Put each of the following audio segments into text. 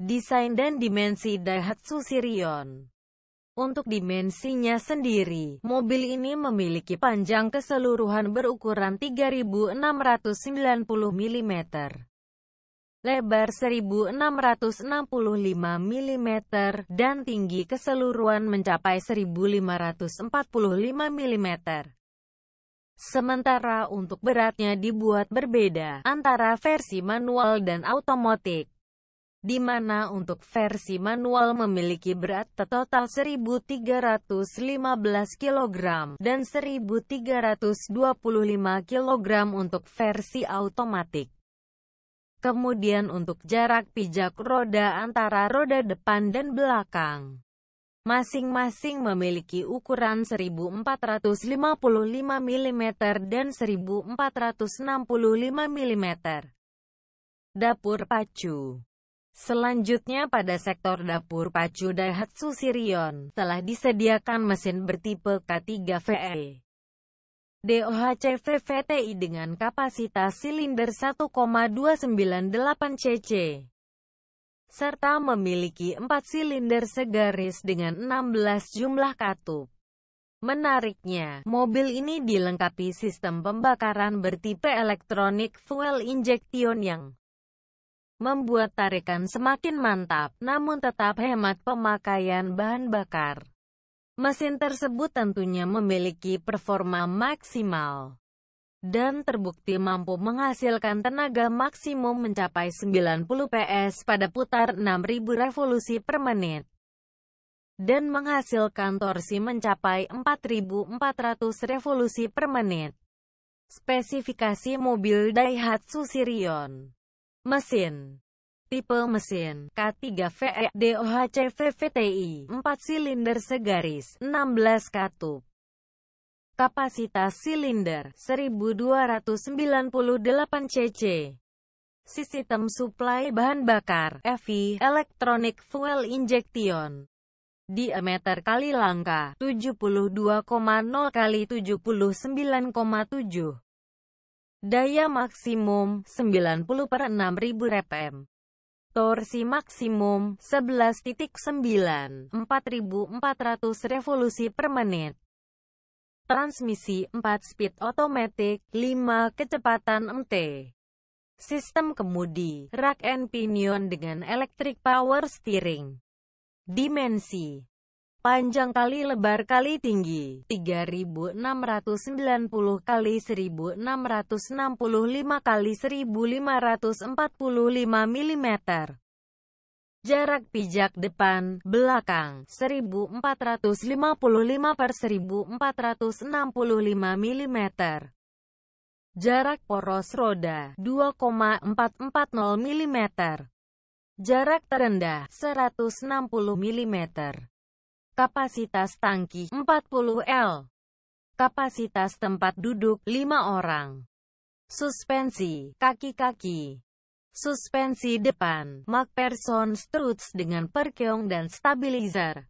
Desain dan dimensi Daihatsu Sirion Untuk dimensinya sendiri, mobil ini memiliki panjang keseluruhan berukuran 3690 mm, lebar 1665 mm, dan tinggi keseluruhan mencapai 1545 mm. Sementara untuk beratnya dibuat berbeda antara versi manual dan otomotif di mana untuk versi manual memiliki berat total 1.315 kg dan 1.325 kg untuk versi otomatik. Kemudian untuk jarak pijak roda antara roda depan dan belakang. Masing-masing memiliki ukuran 1455 mm dan 1465 mm. Dapur pacu Selanjutnya pada sektor dapur pacu Daihatsu Sirion, telah disediakan mesin bertipe K3VE. DOHC VVTi dengan kapasitas silinder 1,298 cc serta memiliki 4 silinder segaris dengan 16 jumlah katup. Menariknya, mobil ini dilengkapi sistem pembakaran bertipe elektronik fuel injection yang membuat tarikan semakin mantap, namun tetap hemat pemakaian bahan bakar. Mesin tersebut tentunya memiliki performa maksimal dan terbukti mampu menghasilkan tenaga maksimum mencapai 90 PS pada putar 6000 revolusi per menit dan menghasilkan torsi mencapai 4400 revolusi per menit. Spesifikasi mobil Daihatsu Sirion Mesin Tipe mesin K3VE VVTi, 4 silinder segaris 16 katup Kapasitas silinder 1298 cc Sistem suplai bahan bakar EV Electronic Fuel Injection Diameter kali langka 72,0 kali 79,7 Daya maksimum 90 per 6000 rpm. Torsi maksimum 11.9 4400 revolusi per menit. Transmisi 4 speed otomatis 5 kecepatan MT. Sistem kemudi, rak and pinion dengan electric power steering. Dimensi panjang kali lebar kali tinggi 3690 kali 1665 kali 1545 mm Jarak pijak depan, belakang, 1455 per 1465 mm. Jarak poros roda, 2,440 mm. Jarak terendah, 160 mm. Kapasitas tangki 40 L. Kapasitas tempat duduk 5 orang. Suspensi, kaki-kaki. Suspensi depan, MacPherson struts dengan perkeong dan stabilizer.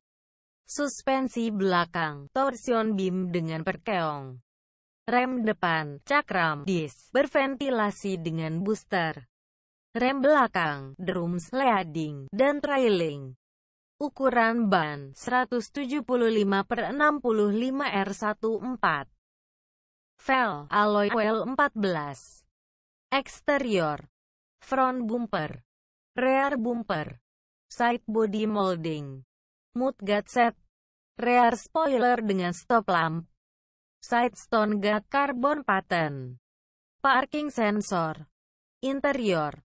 Suspensi belakang, torsion beam dengan perkeong. Rem depan, cakram, disc berventilasi dengan booster. Rem belakang, drums, leading, dan trailing. Ukuran ban 175 per 65 R14. Vel alloy wheel 14. Eksterior. Front bumper. Rear bumper. Side body molding. mud guard set. Rear spoiler dengan stop lamp. Side stone guard carbon pattern. Parking sensor. Interior.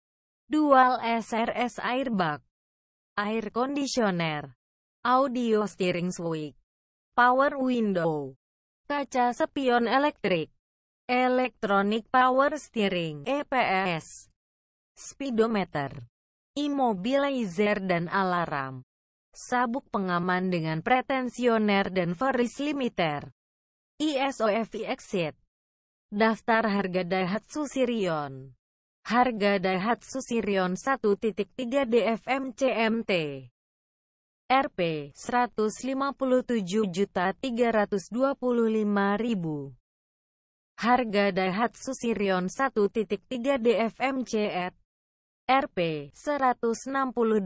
Dual SRS airbag air conditioner, audio steering switch, power window, kaca spion elektrik, electronic power steering (EPS), speedometer, immobilizer dan alarm, sabuk pengaman dengan pretensioner dan varis limiter, ISOFI exit, daftar harga Daihatsu Sirion. Harga Daihatsu Sirion 1.3 DFM CMT RP 157.325.000 Harga Daihatsu Sirion 1.3 DFM CET RP 168.325.000